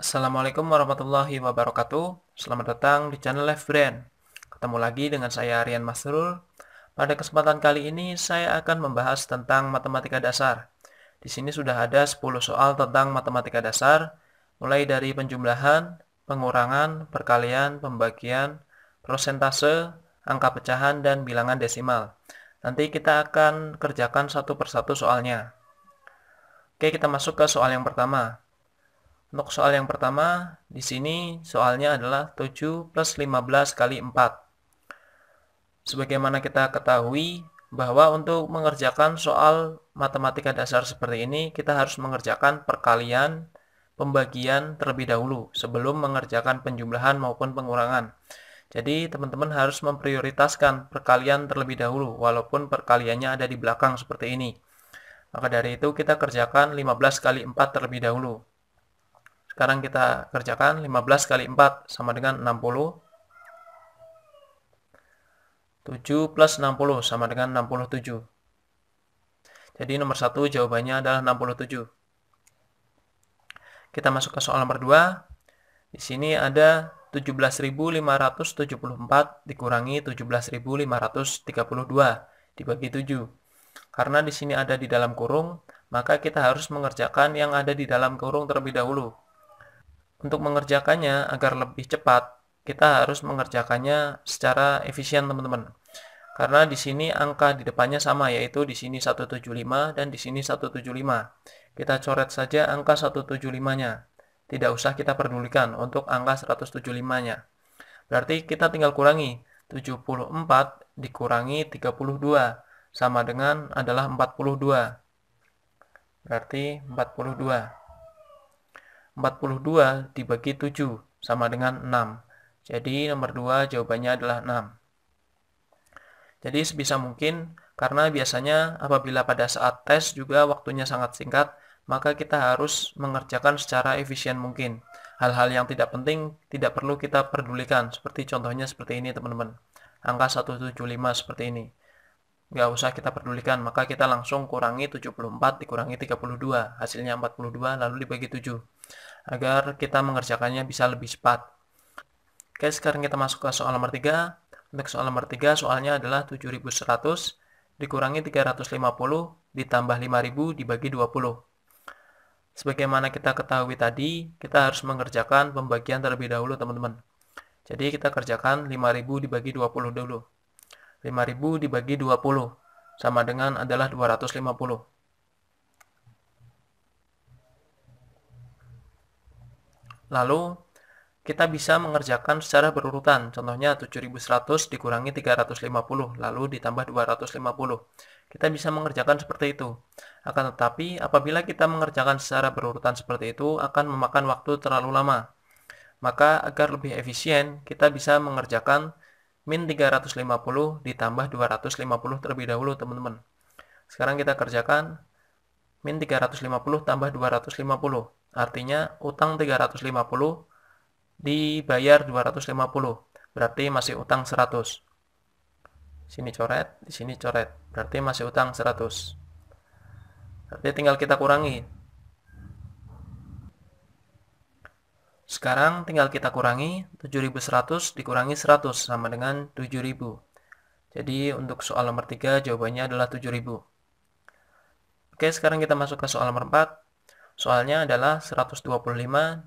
Assalamualaikum warahmatullahi wabarakatuh. Selamat datang di channel Live Brand. Ketemu lagi dengan saya Rian Masrul. Pada kesempatan kali ini saya akan membahas tentang matematika dasar. Di sini sudah ada 10 soal tentang matematika dasar, mulai dari penjumlahan, pengurangan, perkalian, pembagian, prosentase, angka pecahan, dan bilangan desimal. Nanti kita akan kerjakan satu persatu soalnya. Oke, kita masuk ke soal yang pertama. Untuk soal yang pertama, di sini soalnya adalah 7 plus 15 kali 4. Sebagaimana kita ketahui bahwa untuk mengerjakan soal matematika dasar seperti ini, kita harus mengerjakan perkalian, pembagian terlebih dahulu sebelum mengerjakan penjumlahan maupun pengurangan. Jadi teman-teman harus memprioritaskan perkalian terlebih dahulu walaupun perkaliannya ada di belakang seperti ini. Maka dari itu kita kerjakan 15 kali 4 terlebih dahulu. Sekarang kita kerjakan 15 kali 4 sama dengan 60. 7 plus 60 sama dengan 67. Jadi nomor 1 jawabannya adalah 67. Kita masuk ke soal nomor 2. Di sini ada 17.574 dikurangi 17.532 dibagi 7. Karena di sini ada di dalam kurung, maka kita harus mengerjakan yang ada di dalam kurung terlebih dahulu. Untuk mengerjakannya agar lebih cepat, kita harus mengerjakannya secara efisien teman-teman. Karena di sini angka di depannya sama yaitu di sini 175 dan di sini 175. Kita coret saja angka 175-nya. Tidak usah kita pedulikan untuk angka 175-nya. Berarti kita tinggal kurangi 74 dikurangi 32 sama dengan adalah 42. Berarti 42. 42 dibagi 7 sama dengan 6. Jadi nomor 2 jawabannya adalah 6. Jadi sebisa mungkin karena biasanya apabila pada saat tes juga waktunya sangat singkat, maka kita harus mengerjakan secara efisien mungkin. Hal-hal yang tidak penting tidak perlu kita pedulikan, seperti contohnya seperti ini teman-teman. Angka 175 seperti ini. Nggak usah kita pedulikan, maka kita langsung kurangi 74 dikurangi 32, hasilnya 42 lalu dibagi 7 agar kita mengerjakannya bisa lebih cepat. Oke, sekarang kita masuk ke soal nomor 3. Untuk soal nomor 3, soalnya adalah 7100 dikurangi 350 ditambah 5000 dibagi 20. Sebagaimana kita ketahui tadi, kita harus mengerjakan pembagian terlebih dahulu, teman-teman. Jadi kita kerjakan 5000 dibagi 20 dulu. 5000 dibagi 20 sama dengan adalah 250. Lalu kita bisa mengerjakan secara berurutan. Contohnya 7100 dikurangi 350 lalu ditambah 250. Kita bisa mengerjakan seperti itu. Akan tetapi apabila kita mengerjakan secara berurutan seperti itu akan memakan waktu terlalu lama. Maka agar lebih efisien kita bisa mengerjakan min 350 ditambah 250 terlebih dahulu teman-teman. Sekarang kita kerjakan min 350 tambah 250. Artinya utang 350 dibayar 250. Berarti masih utang 100. Sini coret, di sini coret. Berarti masih utang 100. Berarti tinggal kita kurangi. Sekarang tinggal kita kurangi 7100 dikurangi 100 sama dengan 7000. Jadi untuk soal nomor 3 jawabannya adalah 7000. Oke, sekarang kita masuk ke soal nomor 4. Soalnya adalah 125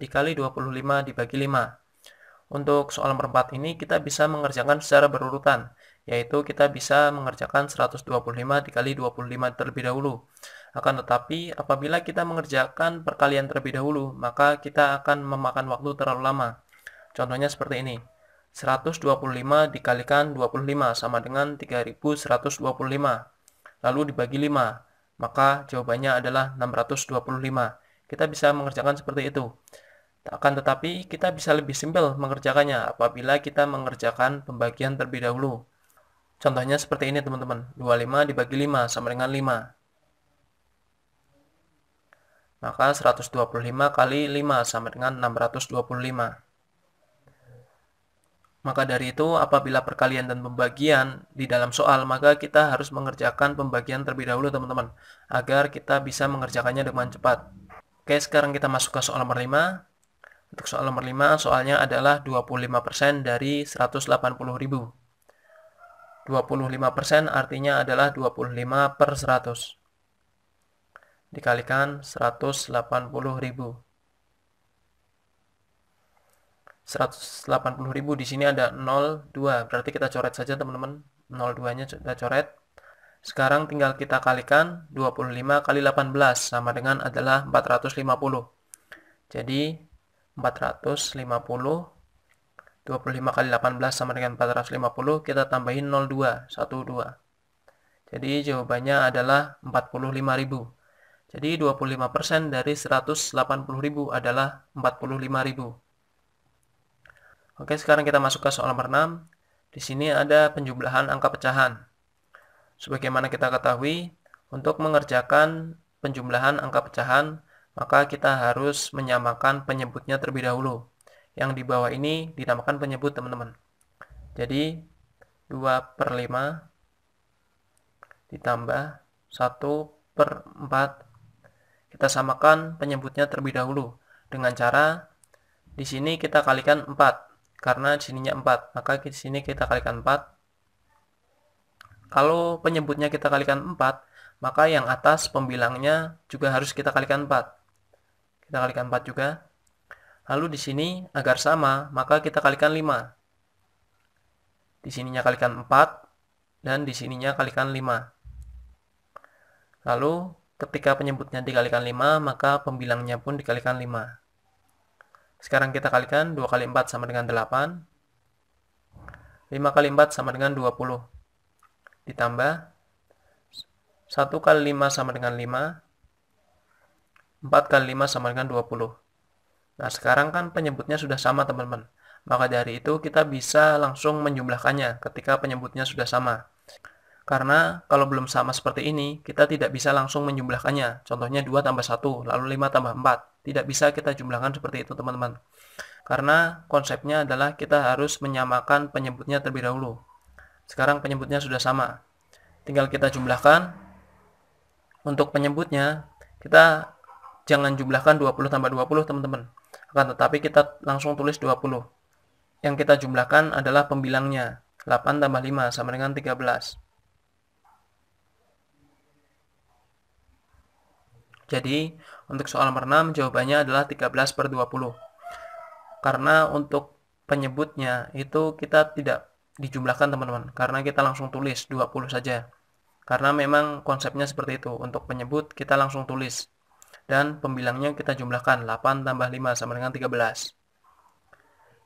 dikali 25 dibagi 5. Untuk soal nomor 4 ini kita bisa mengerjakan secara berurutan, yaitu kita bisa mengerjakan 125 dikali 25 terlebih dahulu. Akan tetapi, apabila kita mengerjakan perkalian terlebih dahulu, maka kita akan memakan waktu terlalu lama. Contohnya seperti ini. 125 dikalikan 25 sama dengan 3125. Lalu dibagi 5, maka jawabannya adalah 625 kita bisa mengerjakan seperti itu. Akan tetapi, kita bisa lebih simpel mengerjakannya apabila kita mengerjakan pembagian terlebih dahulu. Contohnya seperti ini teman-teman, 25 dibagi 5 sama dengan 5. Maka 125 kali 5 sama dengan 625. Maka dari itu, apabila perkalian dan pembagian di dalam soal, maka kita harus mengerjakan pembagian terlebih dahulu, teman-teman, agar kita bisa mengerjakannya dengan cepat. Oke, sekarang kita masuk ke soal nomor 5. Untuk soal nomor 5, soalnya adalah 25% dari 180.000. 25% artinya adalah 25 per 100 dikalikan 180.000. 180.000 di sini ada 02, berarti kita coret saja teman-teman. 02-nya kita coret. Sekarang tinggal kita kalikan 25 kali 18 sama dengan adalah 450. Jadi 450 25 kali 18 sama dengan 450 kita tambahin 02 12. Jadi jawabannya adalah 45.000. Jadi 25% dari 180.000 adalah 45.000. Oke, sekarang kita masuk ke soal nomor 6. Di sini ada penjumlahan angka pecahan. Sebagaimana kita ketahui, untuk mengerjakan penjumlahan angka pecahan, maka kita harus menyamakan penyebutnya terlebih dahulu. Yang di bawah ini dinamakan penyebut, teman-teman. Jadi, 2 per 5 ditambah 1 per 4. Kita samakan penyebutnya terlebih dahulu dengan cara di sini kita kalikan 4 karena sininya 4 maka di sini kita kalikan 4 kalau penyebutnya kita kalikan 4, maka yang atas pembilangnya juga harus kita kalikan 4. Kita kalikan 4 juga. Lalu di sini agar sama, maka kita kalikan 5. Di sininya kalikan 4, dan di sininya kalikan 5. Lalu ketika penyebutnya dikalikan 5, maka pembilangnya pun dikalikan 5. Sekarang kita kalikan 2 kali 4 sama dengan 8. 5 kali 4 sama dengan 20 ditambah 1 kali 5 sama dengan 5 4 kali 5 sama dengan 20 Nah sekarang kan penyebutnya sudah sama teman-teman maka dari itu kita bisa langsung menjumlahkannya ketika penyebutnya sudah sama karena kalau belum sama seperti ini, kita tidak bisa langsung menjumlahkannya. Contohnya 2 tambah 1, lalu 5 tambah 4. Tidak bisa kita jumlahkan seperti itu, teman-teman. Karena konsepnya adalah kita harus menyamakan penyebutnya terlebih dahulu. Sekarang penyebutnya sudah sama. Tinggal kita jumlahkan. Untuk penyebutnya, kita jangan jumlahkan 20 tambah 20, teman-teman. Akan tetapi kita langsung tulis 20. Yang kita jumlahkan adalah pembilangnya. 8 tambah 5 sama dengan 13. Jadi, untuk soal nomor 6, jawabannya adalah 13 per 20. Karena untuk penyebutnya itu kita tidak dijumlahkan teman-teman karena kita langsung tulis 20 saja karena memang konsepnya seperti itu untuk penyebut kita langsung tulis dan pembilangnya kita jumlahkan 8 tambah 5 sama dengan 13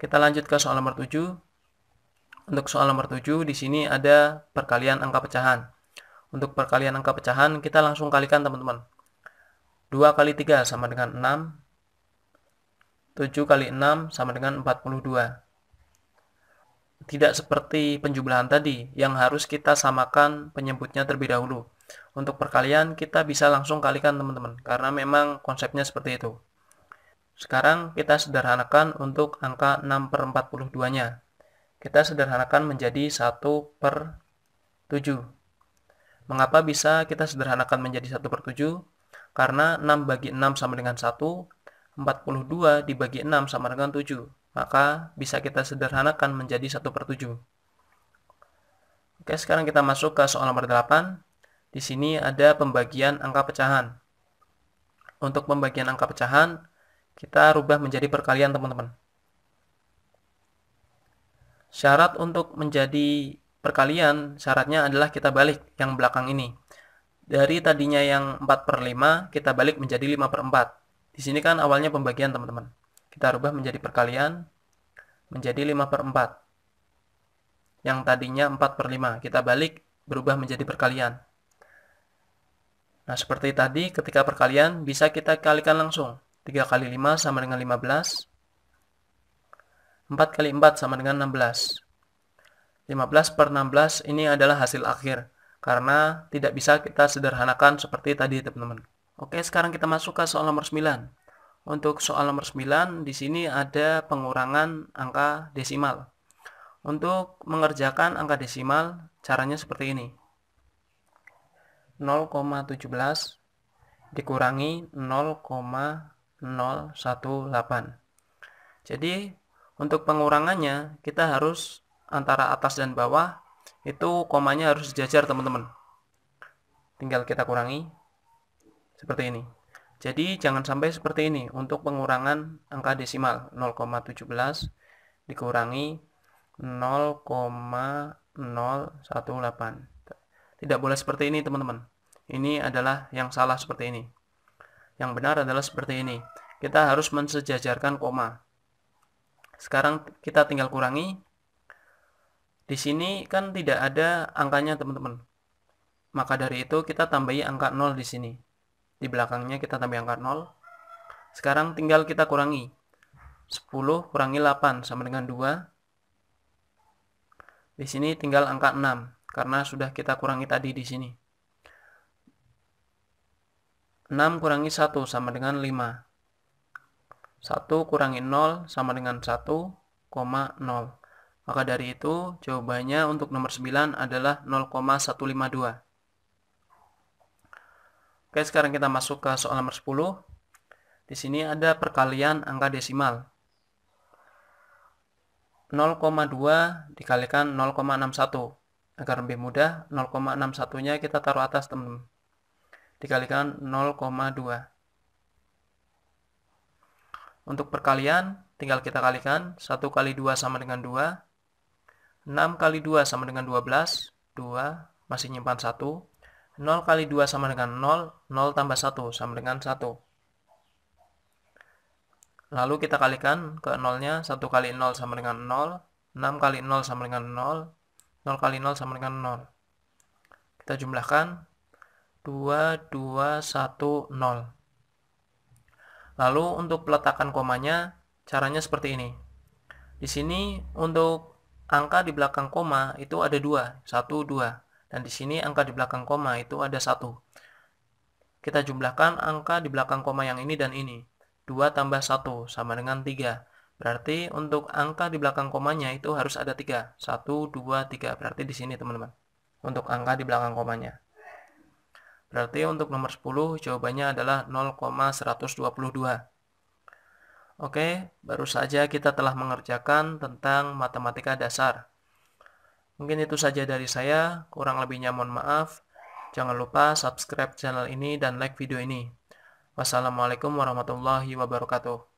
kita lanjut ke soal nomor 7 untuk soal nomor 7 di sini ada perkalian angka pecahan untuk perkalian angka pecahan kita langsung kalikan teman-teman 2 kali 3 sama dengan 6 7 kali 6 sama dengan 42 tidak seperti penjumlahan tadi yang harus kita samakan penyebutnya terlebih dahulu. Untuk perkalian kita bisa langsung kalikan teman-teman karena memang konsepnya seperti itu. Sekarang kita sederhanakan untuk angka 6 per 42-nya. Kita sederhanakan menjadi 1 per 7. Mengapa bisa kita sederhanakan menjadi 1 per 7? Karena 6 bagi 6 sama dengan 1, 42 dibagi 6 sama dengan 7 maka bisa kita sederhanakan menjadi 1 per 7. Oke, sekarang kita masuk ke soal nomor 8. Di sini ada pembagian angka pecahan. Untuk pembagian angka pecahan, kita rubah menjadi perkalian teman-teman. Syarat untuk menjadi perkalian, syaratnya adalah kita balik yang belakang ini. Dari tadinya yang 4 per 5, kita balik menjadi 5 per 4. Di sini kan awalnya pembagian teman-teman. Kita rubah menjadi perkalian menjadi 5 per 4. Yang tadinya 4 per 5. Kita balik berubah menjadi perkalian. Nah, seperti tadi ketika perkalian bisa kita kalikan langsung. 3 kali 5 sama dengan 15. 4 kali 4 sama dengan 16. 15 per 16 ini adalah hasil akhir karena tidak bisa kita sederhanakan seperti tadi teman-teman. Oke, sekarang kita masuk ke soal nomor 9. Untuk soal nomor 9, di sini ada pengurangan angka desimal. Untuk mengerjakan angka desimal, caranya seperti ini. 0,17 dikurangi 0,018. Jadi, untuk pengurangannya, kita harus antara atas dan bawah, itu komanya harus sejajar teman-teman. Tinggal kita kurangi seperti ini. Jadi jangan sampai seperti ini untuk pengurangan angka desimal 0,17 dikurangi 0,018. Tidak boleh seperti ini teman-teman. Ini adalah yang salah seperti ini. Yang benar adalah seperti ini. Kita harus mensejajarkan koma. Sekarang kita tinggal kurangi. Di sini kan tidak ada angkanya teman-teman. Maka dari itu kita tambahi angka 0 di sini di belakangnya kita tambahkan 0 sekarang tinggal kita kurangi 10 kurangi 8 sama dengan 2 di sini tinggal angka 6 karena sudah kita kurangi tadi di sini 6 kurangi 1 sama dengan 5 1 kurangi 0 sama dengan 1, 0 maka dari itu jawabannya untuk nomor 9 adalah 0,152 Oke, sekarang kita masuk ke soal nomor 10. Di sini ada perkalian angka desimal. 0,2 dikalikan 0,61. Agar lebih mudah, 0,61-nya kita taruh atas, teman-teman. Dikalikan 0,2. Untuk perkalian, tinggal kita kalikan. 1 kali 2 sama dengan 2. 6 kali 2 sama dengan 12. 2, masih nyimpan 1. 0 kali 2 sama dengan 0, 0 tambah 1 sama dengan 1. Lalu kita kalikan ke 0-nya, 1 kali 0 sama dengan 0, 6 kali 0 sama dengan 0, 0 kali 0 sama dengan 0. Kita jumlahkan 2, 2, 1, 0. Lalu untuk peletakan komanya, caranya seperti ini. Di sini untuk angka di belakang koma itu ada 2, 1, 2. Dan di sini angka di belakang koma itu ada satu. Kita jumlahkan angka di belakang koma yang ini dan ini. 2 tambah 1 sama dengan 3. Berarti untuk angka di belakang komanya itu harus ada 3. 1, 2, 3. Berarti di sini teman-teman. Untuk angka di belakang komanya. Berarti untuk nomor 10 jawabannya adalah 0,122. Oke, baru saja kita telah mengerjakan tentang matematika dasar. Mungkin itu saja dari saya, kurang lebihnya mohon maaf. Jangan lupa subscribe channel ini dan like video ini. Wassalamualaikum warahmatullahi wabarakatuh.